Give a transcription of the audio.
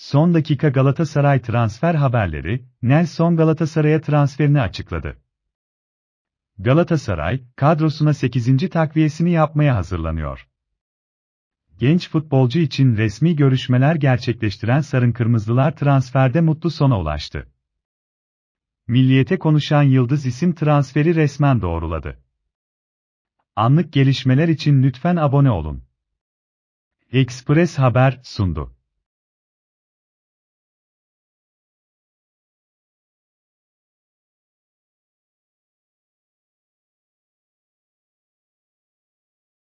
Son dakika Galatasaray transfer haberleri, Nelson Galatasaray'a transferini açıkladı. Galatasaray, kadrosuna 8. takviyesini yapmaya hazırlanıyor. Genç futbolcu için resmi görüşmeler gerçekleştiren Sarın Kırmızılar transferde mutlu sona ulaştı. Milliyete konuşan Yıldız isim transferi resmen doğruladı. Anlık gelişmeler için lütfen abone olun. Express Haber sundu.